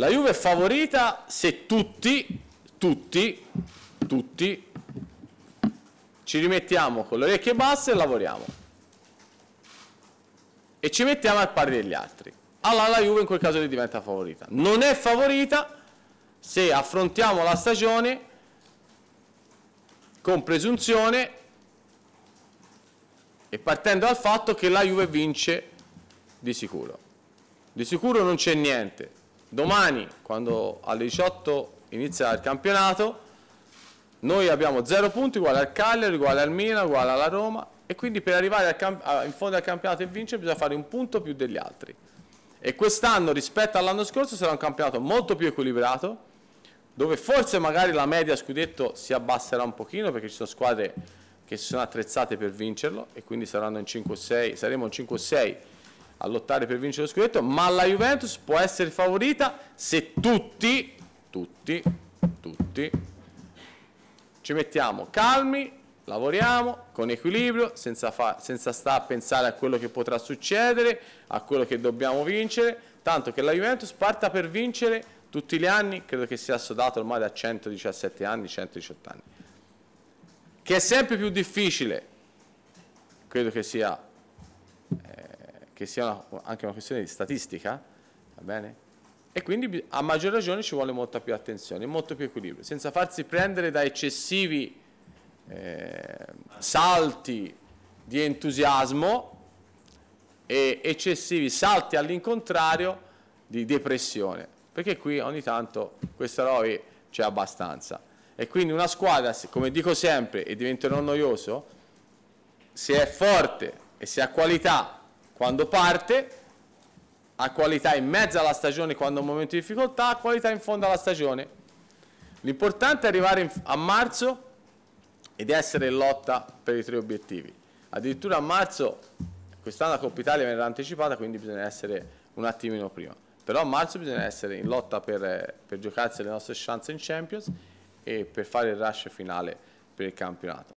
La Juve è favorita se tutti, tutti, tutti ci rimettiamo con le orecchie basse e lavoriamo. E ci mettiamo al pari degli altri. Allora la Juve in quel caso diventa favorita. Non è favorita se affrontiamo la stagione con presunzione e partendo dal fatto che la Juve vince di sicuro. Di sicuro non c'è niente domani, quando alle 18 inizia il campionato, noi abbiamo 0 punti uguale al Cagliari, uguale al Milan, uguale alla Roma e quindi per arrivare a, in fondo al campionato e vincere bisogna fare un punto più degli altri. E quest'anno rispetto all'anno scorso sarà un campionato molto più equilibrato, dove forse magari la media scudetto si abbasserà un pochino perché ci sono squadre che si sono attrezzate per vincerlo e quindi saranno in 5 6, saremo in 5 6 a lottare per vincere lo scudetto, ma la Juventus può essere favorita se tutti, tutti, tutti ci mettiamo calmi, lavoriamo con equilibrio, senza, senza stare a pensare a quello che potrà succedere, a quello che dobbiamo vincere, tanto che la Juventus parta per vincere tutti gli anni, credo che sia assodato ormai da 117 anni, 118 anni, che è sempre più difficile, credo che sia che sia una, anche una questione di statistica, va bene? E quindi a maggior ragione ci vuole molta più attenzione, molto più equilibrio, senza farsi prendere da eccessivi eh, salti di entusiasmo e eccessivi salti all'incontrario di depressione, perché qui ogni tanto questa roba c'è abbastanza. E quindi una squadra, come dico sempre, e diventerò noioso, se è forte e se ha qualità quando parte, ha qualità in mezzo alla stagione quando è un momento di difficoltà, ha qualità in fondo alla stagione. L'importante è arrivare a marzo ed essere in lotta per i tre obiettivi. Addirittura a marzo, quest'anno la Coppa Italia verrà anticipata, quindi bisogna essere un attimino prima. Però a marzo bisogna essere in lotta per, per giocarsi le nostre chance in Champions e per fare il rush finale per il campionato.